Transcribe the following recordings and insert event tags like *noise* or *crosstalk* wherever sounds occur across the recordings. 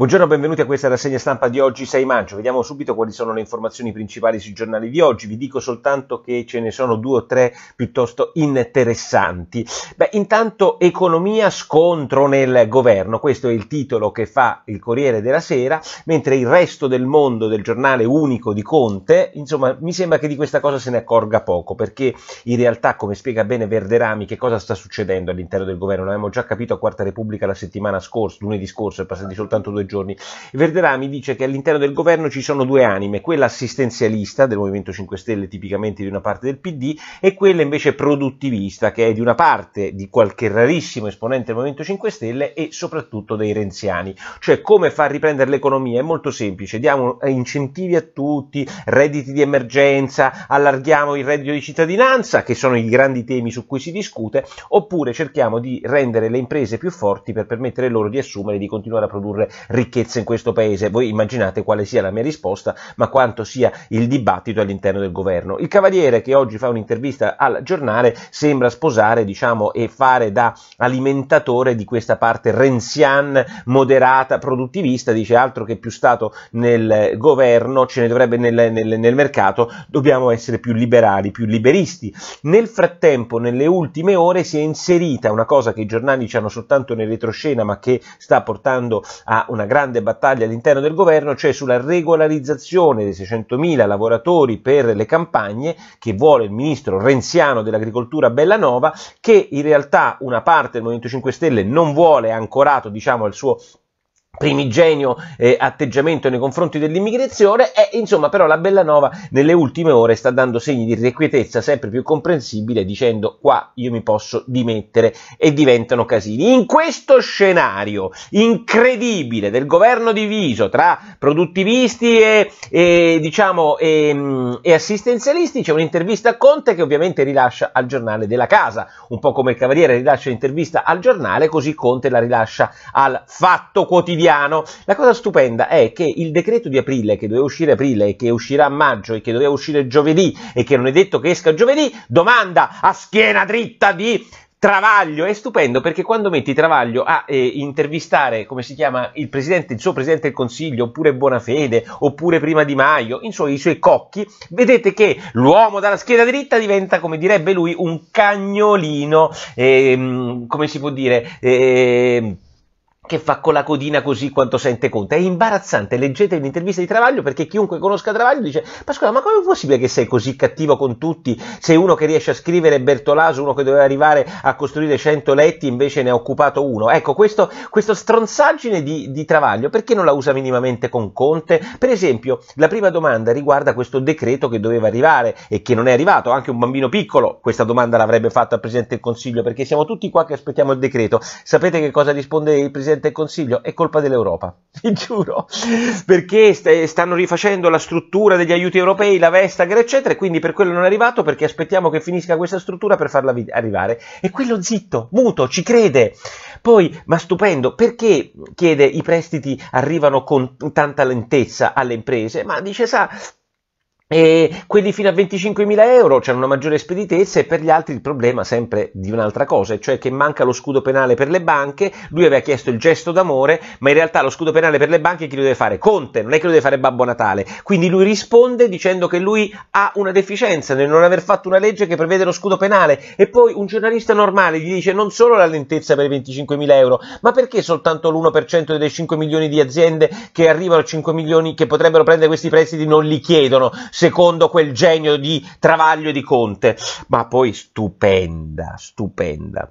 Buongiorno, benvenuti a questa rassegna stampa di oggi 6 maggio. Vediamo subito quali sono le informazioni principali sui giornali di oggi. Vi dico soltanto che ce ne sono due o tre piuttosto interessanti. Beh, intanto economia scontro nel governo. Questo è il titolo che fa il Corriere della Sera, mentre il resto del mondo del giornale unico di Conte, insomma, mi sembra che di questa cosa se ne accorga poco, perché in realtà, come spiega bene Verderami, che cosa sta succedendo all'interno del governo? L'abbiamo già capito a Quarta Repubblica la settimana scorsa, lunedì scorso, è passato soltanto due giorni giorni. Verderà mi dice che all'interno del governo ci sono due anime, quella assistenzialista del Movimento 5 Stelle, tipicamente di una parte del PD, e quella invece produttivista, che è di una parte di qualche rarissimo esponente del Movimento 5 Stelle e soprattutto dei renziani. Cioè come far riprendere l'economia? È molto semplice, diamo eh, incentivi a tutti, redditi di emergenza, allarghiamo il reddito di cittadinanza, che sono i grandi temi su cui si discute, oppure cerchiamo di rendere le imprese più forti per permettere loro di assumere e di continuare a produrre risorse ricchezza in questo paese. Voi immaginate quale sia la mia risposta, ma quanto sia il dibattito all'interno del governo. Il Cavaliere, che oggi fa un'intervista al giornale, sembra sposare diciamo, e fare da alimentatore di questa parte renzian, moderata, produttivista, dice altro che più Stato nel governo, ce ne dovrebbe nel, nel, nel mercato, dobbiamo essere più liberali, più liberisti. Nel frattempo, nelle ultime ore, si è inserita una cosa che i giornali ci hanno soltanto nel retroscena, ma che sta portando a una grande battaglia all'interno del governo, cioè sulla regolarizzazione dei 600.000 lavoratori per le campagne che vuole il ministro renziano dell'agricoltura Bellanova, che in realtà una parte del Movimento 5 Stelle non vuole ancorato diciamo, al suo primigenio eh, atteggiamento nei confronti dell'immigrazione e insomma però la Bellanova nelle ultime ore sta dando segni di irrequietezza sempre più comprensibile dicendo qua io mi posso dimettere e diventano casini. In questo scenario incredibile del governo diviso tra produttivisti e, e diciamo e, ehm, e assistenzialisti c'è un'intervista a Conte che ovviamente rilascia al giornale della casa, un po' come il Cavaliere rilascia l'intervista al giornale così Conte la rilascia al Fatto Quotidiano quotidiano. La cosa stupenda è che il decreto di aprile, che doveva uscire aprile e che uscirà a maggio e che doveva uscire giovedì e che non è detto che esca giovedì, domanda a schiena dritta di Travaglio è stupendo perché quando metti Travaglio a eh, intervistare, come si chiama, il presidente, il suo presidente del consiglio, oppure Bonafede, oppure prima Di Maio, insomma i suoi cocchi, vedete che l'uomo dalla schiena dritta diventa, come direbbe lui, un cagnolino, eh, come si può dire, eh, che fa con la codina così quanto sente Conte. È imbarazzante, leggete l'intervista di Travaglio perché chiunque conosca Travaglio dice ma ma come è possibile che sei così cattivo con tutti? Sei uno che riesce a scrivere Bertolaso, uno che doveva arrivare a costruire 100 letti invece ne ha occupato uno. Ecco, questo, questo stronzaggine di, di Travaglio perché non la usa minimamente con Conte? Per esempio, la prima domanda riguarda questo decreto che doveva arrivare e che non è arrivato, anche un bambino piccolo questa domanda l'avrebbe fatta al Presidente del Consiglio perché siamo tutti qua che aspettiamo il decreto. Sapete che cosa risponde il Presidente Presidente del Consiglio, è colpa dell'Europa, *laughs* vi giuro, perché st- stanno rifacendo la struttura degli aiuti europei, la Vestager, eccetera, e quindi per quello non è arrivato, perché aspettiamo che finisca questa struttura per farla vi- arrivare. E quello zitto, muto, ci crede. Poi, ma stupendo, perché chiede i prestiti arrivano con tanta lentezza alle imprese? Ma dice, sa, e quelli fino a 25.000 euro hanno una maggiore speditezza e per gli altri il problema sempre di un'altra cosa, cioè che manca lo scudo penale per le banche, lui aveva chiesto il gesto d'amore, ma in realtà lo scudo penale per le banche chi lo deve fare? Conte, non è che lo deve fare Babbo Natale, quindi lui risponde dicendo che lui ha una deficienza nel non aver fatto una legge che prevede lo scudo penale e poi un giornalista normale gli dice non solo la lentezza per i 25.000 euro, ma perché soltanto l'1% delle 5 milioni di aziende che arrivano a 5 milioni, che potrebbero prendere questi prestiti non li chiedono? secondo quel genio di Travaglio di Conte, ma poi stupenda, stupenda.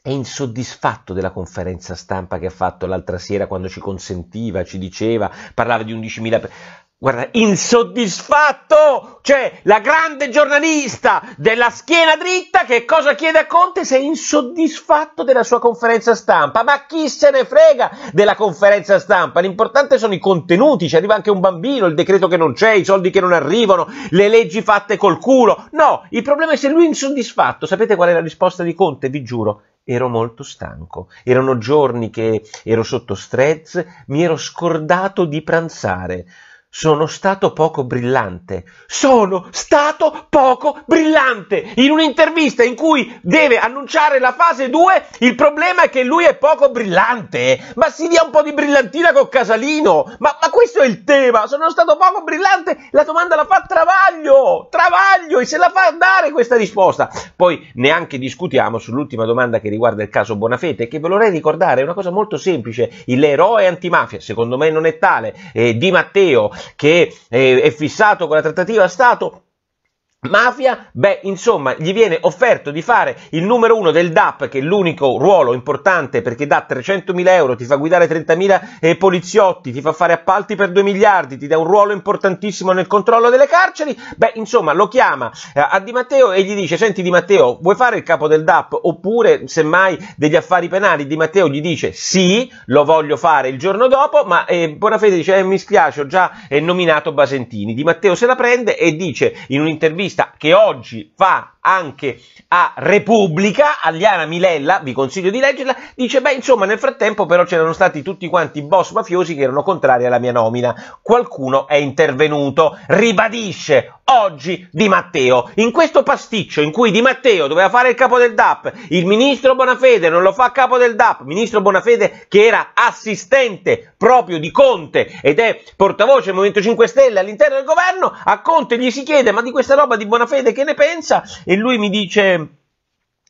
È insoddisfatto della conferenza stampa che ha fatto l'altra sera quando ci consentiva, ci diceva, parlava di 11.000 persone Guarda, insoddisfatto! Cioè, la grande giornalista della schiena dritta che cosa chiede a Conte se è insoddisfatto della sua conferenza stampa? Ma chi se ne frega della conferenza stampa? L'importante sono i contenuti, ci arriva anche un bambino, il decreto che non c'è, i soldi che non arrivano, le leggi fatte col culo. No, il problema è se lui è insoddisfatto. Sapete qual è la risposta di Conte? Vi giuro, ero molto stanco. Erano giorni che ero sotto stress, mi ero scordato di pranzare. Sono stato poco brillante. Sono stato poco brillante! In un'intervista in cui deve annunciare la fase 2, il problema è che lui è poco brillante. Ma si dia un po' di brillantina con Casalino! Ma, ma questo è il tema! Sono stato poco brillante! La domanda la fa Travaglio! Travaglio! E se la fa dare questa risposta! Poi neanche discutiamo sull'ultima domanda che riguarda il caso Bonafete, che ve lo vorrei ricordare, è una cosa molto semplice. L'eroe antimafia, secondo me non è tale, eh, Di Matteo che è fissato con la trattativa Stato Mafia, beh, insomma, gli viene offerto di fare il numero uno del DAP, che è l'unico ruolo importante perché dà 300.000 euro, ti fa guidare 30.000 eh, poliziotti, ti fa fare appalti per 2 miliardi, ti dà un ruolo importantissimo nel controllo delle carceri. Beh, insomma, lo chiama eh, a Di Matteo e gli dice: Senti, Di Matteo, vuoi fare il capo del DAP oppure semmai degli affari penali? Di Matteo gli dice: Sì, lo voglio fare il giorno dopo, ma eh, Bonafede dice: eh, Mi spiace, ho già eh, nominato Basentini. Di Matteo se la prende e dice in un'intervista giornalista che oggi fa anche a Repubblica, Aliana Milella, vi consiglio di leggerla, dice beh insomma nel frattempo però c'erano stati tutti quanti boss mafiosi che erano contrari alla mia nomina, qualcuno è intervenuto, ribadisce oggi Di Matteo, in questo pasticcio in cui Di Matteo doveva fare il capo del DAP, il ministro Bonafede non lo fa capo del DAP, ministro Bonafede che era assistente proprio di Conte ed è portavoce del Movimento 5 Stelle all'interno del governo, a Conte gli si chiede ma di questa roba di Bonafede che ne pensa? E lui mi dice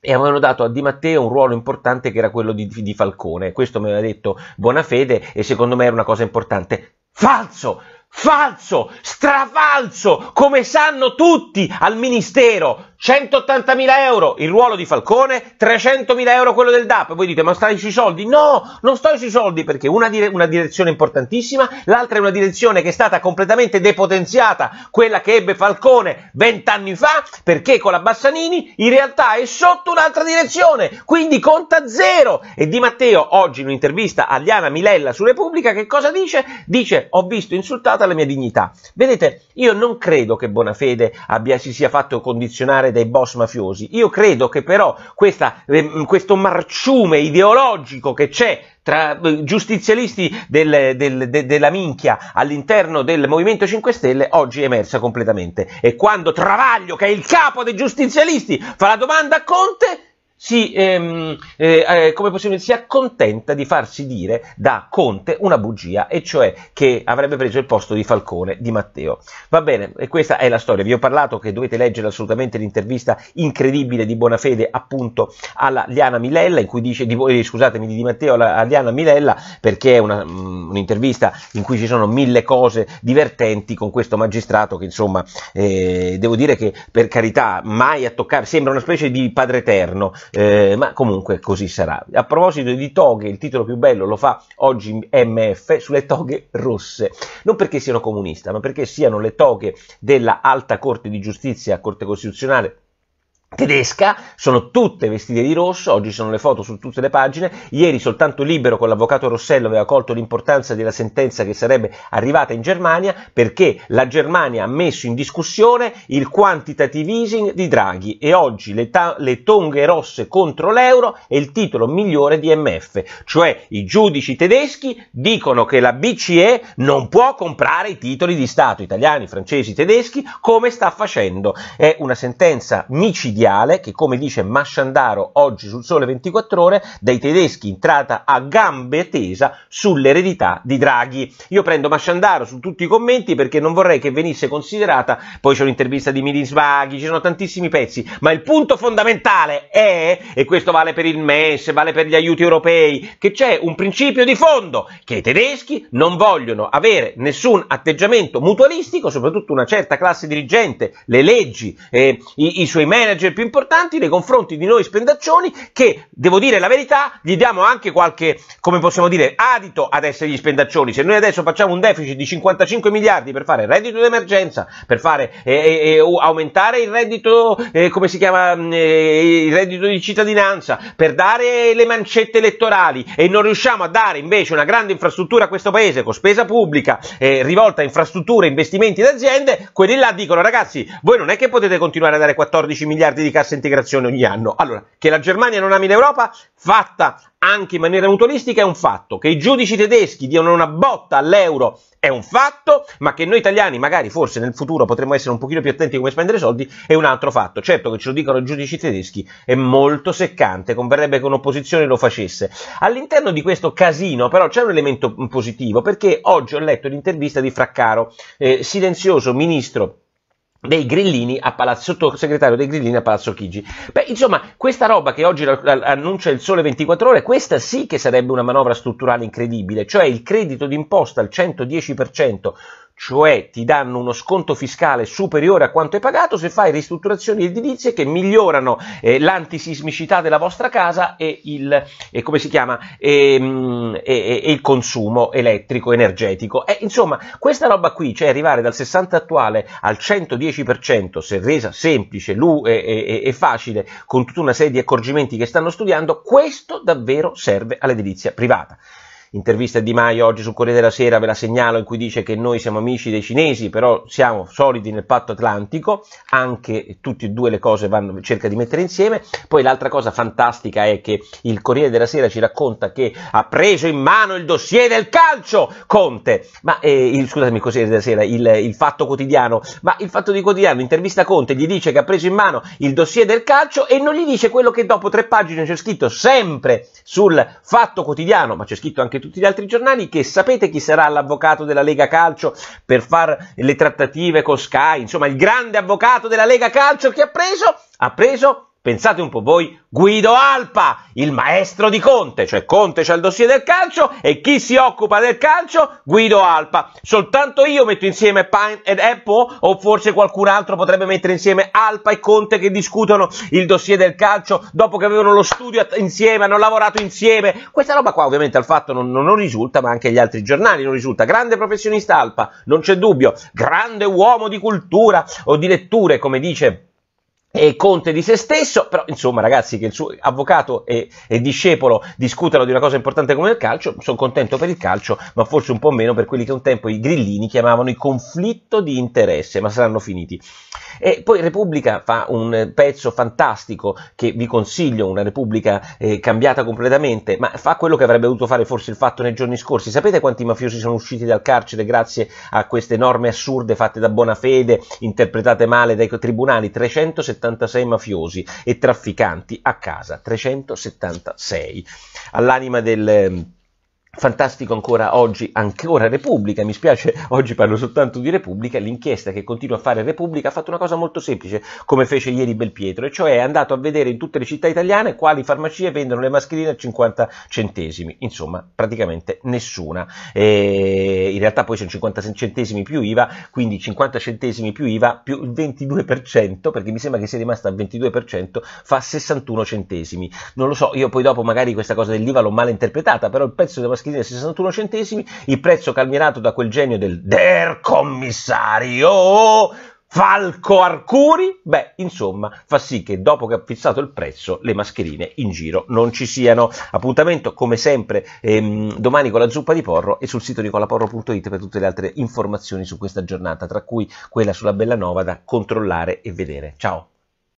e avevano dato a Di Matteo un ruolo importante che era quello di, di Falcone. Questo mi aveva detto Bonafede e secondo me era una cosa importante. Falso! Falso, strafalso, come sanno tutti al ministero. 180.000 euro il ruolo di Falcone, 300.000 euro quello del DAP. Voi dite, ma stai sui soldi? No, non sto sui soldi perché una, dire- una direzione importantissima, l'altra è una direzione che è stata completamente depotenziata, quella che ebbe Falcone vent'anni fa, perché con la Bassanini in realtà è sotto un'altra direzione, quindi conta zero. E Di Matteo oggi in un'intervista a Liana Milella su Repubblica che cosa dice? Dice, ho visto insultato violata la mia dignità. Vedete, io non credo che Bonafede abbia, si sia fatto condizionare dai boss mafiosi. Io credo che però questa, ehm, questo marciume ideologico che c'è tra eh, giustizialisti del, del, de, della minchia all'interno del Movimento 5 Stelle oggi è emersa completamente. E quando Travaglio, che è il capo dei giustizialisti, fa la domanda a Conte, si, ehm, eh, eh dire, si, accontenta di farsi dire da Conte una bugia, e cioè che avrebbe preso il posto di Falcone di Matteo. Va bene, e questa è la storia. Vi ho parlato che dovete leggere assolutamente l'intervista incredibile di Bonafede appunto alla Liana Milella, in cui dice di, eh, scusatemi di Matteo alla, Liana Milella, perché è una, mh, mm, un'intervista in cui ci sono mille cose divertenti con questo magistrato che insomma eh, devo dire che per carità mai a toccare, sembra una specie di padre eterno eh, ma comunque così sarà. A proposito di toghe, il titolo più bello lo fa oggi MF sulle toghe rosse, non perché siano comunista, ma perché siano le toghe della Alta Corte di Giustizia, Corte Costituzionale tedesca, sono tutte vestite di rosso, oggi sono le foto su tutte le pagine, ieri soltanto Libero con l'avvocato Rossello aveva colto l'importanza della sentenza che sarebbe arrivata in Germania perché la Germania ha messo in discussione il quantitative easing di Draghi e oggi le, ta- le tonghe rosse contro l'euro è il titolo migliore di MF, cioè i giudici tedeschi dicono che la BCE non può comprare i titoli di Stato italiani, francesi, tedeschi come sta facendo, è una sentenza micidiana meridiale che come dice Masciandaro oggi sul Sole 24 Ore dai tedeschi entrata a gambe tesa sull'eredità di Draghi. Io prendo Masciandaro su tutti i commenti perché non vorrei che venisse considerata, poi c'è un'intervista di Mirin Svaghi, ci sono tantissimi pezzi, ma il punto fondamentale è, e questo vale per il MES, vale per gli aiuti europei, che c'è un principio di fondo che i tedeschi non vogliono avere nessun atteggiamento mutualistico, soprattutto una certa classe dirigente, le leggi, eh, i, i suoi manager spese più importanti nei confronti di noi spendaccioni che, devo dire la verità, gli diamo anche qualche, come possiamo dire, adito ad essere gli spendaccioni. Se noi adesso facciamo un deficit di 55 miliardi per fare reddito d'emergenza, per fare, eh, eh, eh aumentare il reddito, eh, come si chiama, mm, eh, il reddito di cittadinanza, per dare le mancette elettorali e non riusciamo a dare invece una grande infrastruttura a questo paese con spesa pubblica eh, rivolta a infrastrutture, investimenti ed aziende, quelli là dicono ragazzi, voi non è che potete continuare a dare 14 miliardi di cassa integrazione ogni anno. Allora, che la Germania non ami l'Europa, fatta anche in maniera mutualistica, è un fatto. Che i giudici tedeschi diano una botta all'euro è un fatto, ma che noi italiani, magari forse nel futuro, potremmo essere un pochino più attenti a come spendere soldi, è un altro fatto. Certo che ce lo dicono i giudici tedeschi, è molto seccante, converrebbe che un'opposizione lo facesse. All'interno di questo casino, però, c'è un elemento positivo, perché oggi ho letto l'intervista di Fraccaro, eh, silenzioso ministro dei grillini a Palazzo sottosegretario dei grillini a Palazzo Chigi. Beh, insomma, questa roba che oggi annuncia il Sole 24 ore, questa sì che sarebbe una manovra strutturale incredibile, cioè il credito d'imposta al 110% cioè ti danno uno sconto fiscale superiore a quanto hai pagato se fai ristrutturazioni edilizie che migliorano eh, l'antisismicità della vostra casa e il, eh, ehm, e chiama, e, mh, e, il consumo elettrico, energetico. Eh, insomma, questa roba qui, cioè arrivare dal 60 attuale al 110%, se resa semplice lu- e, facile, con tutta una serie di accorgimenti che stanno studiando, questo davvero serve all'edilizia privata intervista Di Maio oggi sul Corriere della Sera, ve la segnalo, in cui dice che noi siamo amici dei cinesi, però siamo solidi nel patto atlantico, anche tutte e due le cose vanno, cerca di mettere insieme. Poi l'altra cosa fantastica è che il Corriere della Sera ci racconta che ha preso in mano il dossier del calcio Conte, ma eh, il, scusatemi, Corriere della Sera, il, il fatto quotidiano, ma il fatto di quotidiano intervista Conte, gli dice che ha preso in mano il dossier del calcio e non gli dice quello che dopo tre pagine c'è scritto sempre sul fatto quotidiano, ma c'è scritto anche anche tutti gli altri giornali che sapete chi sarà l'avvocato della Lega Calcio per fare le trattative con Sky, insomma il grande avvocato della Lega Calcio che ha preso, ha preso Pensate un po' voi, Guido Alpa, il maestro di Conte, cioè Conte c'ha il dossier del calcio e chi si occupa del calcio? Guido Alpa. Soltanto io metto insieme Pine ed Apple o forse qualcun altro potrebbe mettere insieme Alpa e Conte che discutono il dossier del calcio dopo che avevano lo studio insieme, hanno lavorato insieme. Questa roba qua ovviamente al fatto non, non, non risulta, ma anche agli altri giornali non risulta. Grande professionista Alpa, non c'è dubbio, grande uomo di cultura o di letture, come dice e Conte di se stesso, però insomma ragazzi che il suo avvocato e, e discepolo discutano di una cosa importante come il calcio, sono contento per il calcio, ma forse un po' meno per quelli che un tempo i grillini chiamavano il conflitto di interesse, ma saranno finiti. E poi Repubblica fa un pezzo fantastico che vi consiglio, una Repubblica eh, cambiata completamente, ma fa quello che avrebbe dovuto fare forse il fatto nei giorni scorsi. Sapete quanti mafiosi sono usciti dal carcere grazie a queste norme assurde fatte da buona fede, interpretate male dai tribunali? 376 mafiosi e trafficanti a casa, 376. All'anima del Fantastico ancora oggi, ancora Repubblica, mi spiace, *laughs* oggi parlo soltanto di Repubblica, l'inchiesta che continua a fare Repubblica ha fatto una cosa molto semplice, come fece ieri Belpietro, e cioè è andato a vedere in tutte le città italiane quali farmacie vendono le mascherine a 50 centesimi, insomma praticamente nessuna, e in realtà poi sono 50 centesimi più IVA, quindi 50 centesimi più IVA più il 22%, perché mi sembra che sia rimasta al 22%, fa 61 centesimi, non lo so, io poi dopo magari questa cosa dell'IVA l'ho mal interpretata, però il pezzo della maschilina 61 centesimi, il prezzo calmierato da quel genio del Der Commissario Falco Arcuri? Beh, insomma, fa sì che dopo che ha fissato il prezzo le mascherine in giro non ci siano. Appuntamento come sempre ehm, domani con la zuppa di porro e sul sito nicolaporro.it per tutte le altre informazioni su questa giornata, tra cui quella sulla Bella Nova da controllare e vedere. Ciao!